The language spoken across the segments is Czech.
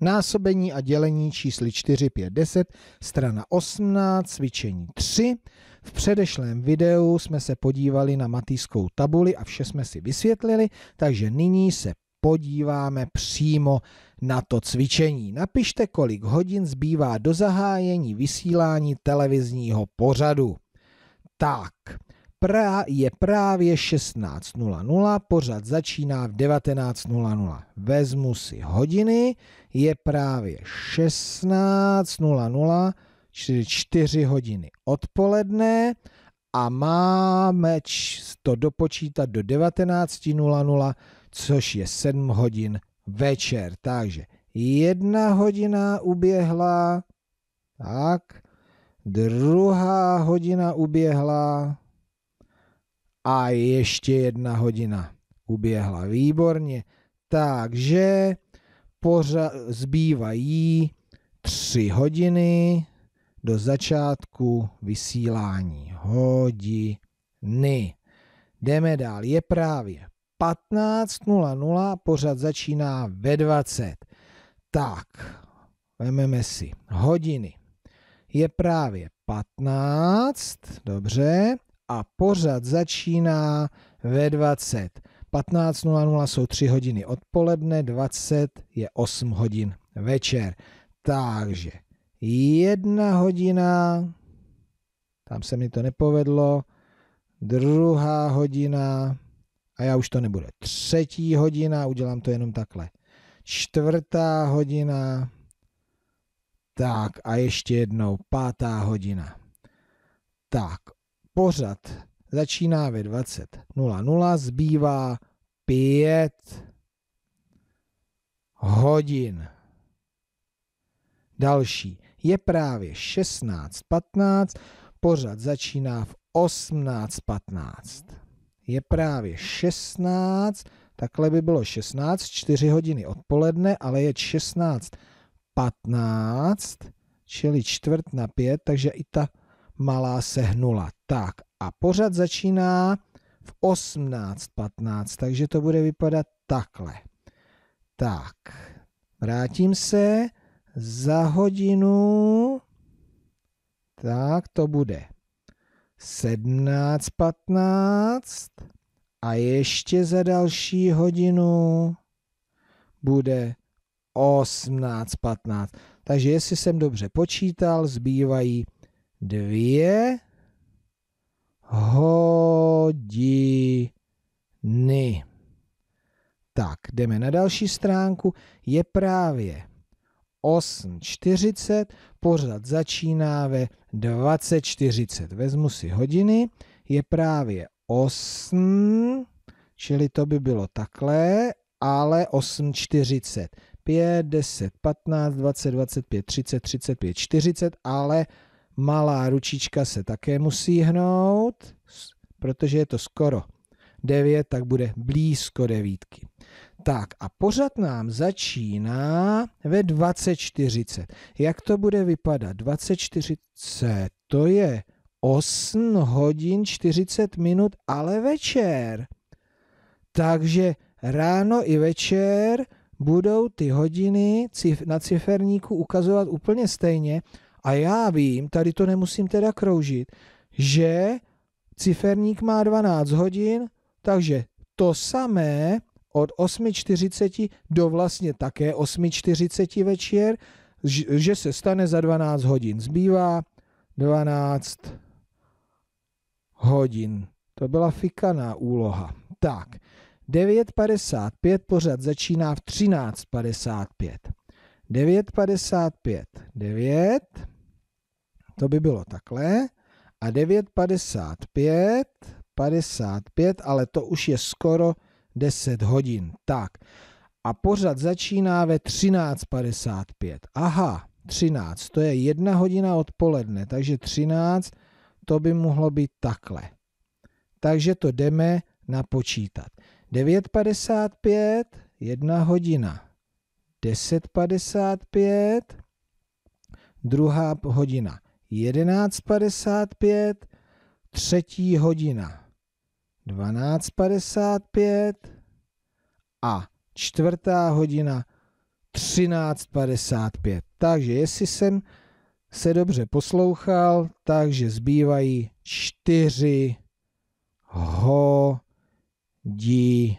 Násobení a dělení čísly 4, 5, 10, strana 18, cvičení 3. V předešlém videu jsme se podívali na matýskou tabuli a vše jsme si vysvětlili, takže nyní se podíváme přímo na to cvičení. Napište, kolik hodin zbývá do zahájení vysílání televizního pořadu. Tak, pra, je právě 16.00, pořad začíná v 19.00. Vezmu si hodiny, je právě 16.00, čili 4 hodiny odpoledne a máme to dopočítat do 19.00, což je 7 hodin večer. Takže jedna hodina uběhla, tak, druhá hodina uběhla, a ještě jedna hodina uběhla výborně. Takže pořa- zbývají tři hodiny do začátku vysílání. Hodiny. Jdeme dál. Je právě 15.00, pořad začíná ve 20. Tak, vezmeme si hodiny. Je právě 15, dobře, a pořad začíná ve 20. 15.00 jsou 3 hodiny odpoledne, 20 je 8 hodin večer. Takže jedna hodina, tam se mi to nepovedlo, druhá hodina a já už to nebudu. Třetí hodina, udělám to jenom takhle. Čtvrtá hodina, tak a ještě jednou pátá hodina. Tak, Pořad začíná ve 20.00, zbývá 5 hodin. Další je právě 16.15, pořad začíná v 18.15. Je právě 16, takhle by bylo 16, 4 hodiny odpoledne, ale je 16.15, čili čtvrt na 5, takže i ta malá sehnula. Tak a pořad začíná v 18.15, takže to bude vypadat takhle. Tak, vrátím se za hodinu, tak to bude 17.15 a ještě za další hodinu bude 18.15. Takže jestli jsem dobře počítal, zbývají dvě hodiny. Tak, jdeme na další stránku. Je právě 8.40, pořad začíná ve 20.40. Vezmu si hodiny, je právě 8, čili to by bylo takhle, ale 8.40. 5, 10, 15, 20, 25, 30, 35, 40, ale Malá ručička se také musí hnout, protože je to skoro 9, tak bude blízko devítky. Tak a pořad nám začíná ve 20.40. Jak to bude vypadat? 20.40 to je 8 hodin 40 minut, ale večer. Takže ráno i večer budou ty hodiny na ciferníku ukazovat úplně stejně, a já vím, tady to nemusím teda kroužit, že ciferník má 12 hodin, takže to samé od 8.40 do vlastně také 8.40 večer, že se stane za 12 hodin. Zbývá 12 hodin. To byla fikaná úloha. Tak, 9.55 pořad začíná v 13.55. 9.55. 9. To by bylo takhle. A 9.55, 55, ale to už je skoro 10 hodin. Tak. A pořad začíná ve 13.55. Aha, 13, to je jedna hodina odpoledne, takže 13 to by mohlo být takhle. Takže to jdeme napočítat. 9.55, jedna hodina. 10.55, druhá hodina. 13,55, 11.55, třetí hodina 12.55 a čtvrtá hodina 13.55. Takže jestli jsem se dobře poslouchal, takže zbývají čtyři hodiny.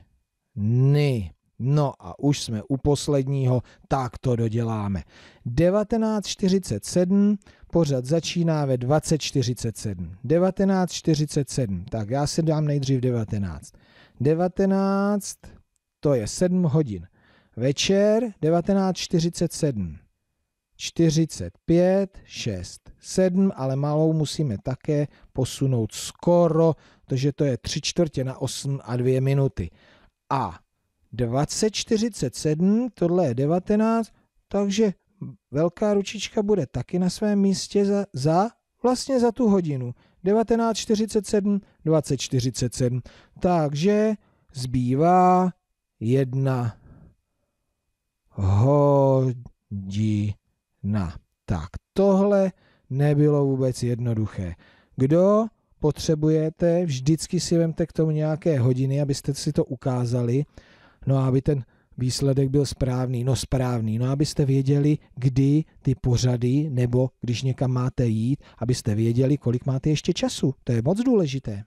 No a už jsme u posledního, tak to doděláme. 1947, pořad začíná ve 2047. 1947, tak já si dám nejdřív 19. 19, to je 7 hodin. Večer 1947. 45, 6, 7, ale malou musíme také posunout skoro, protože to je 3 čtvrtě na 8 a 2 minuty. A 2047, tohle je 19, takže velká ručička bude taky na svém místě za, za vlastně za tu hodinu. 1947, 2047. Takže zbývá jedna hodina. Tak tohle nebylo vůbec jednoduché. Kdo potřebujete, vždycky si vemte k tomu nějaké hodiny, abyste si to ukázali no a aby ten výsledek byl správný, no správný, no abyste věděli, kdy ty pořady, nebo když někam máte jít, abyste věděli, kolik máte ještě času. To je moc důležité.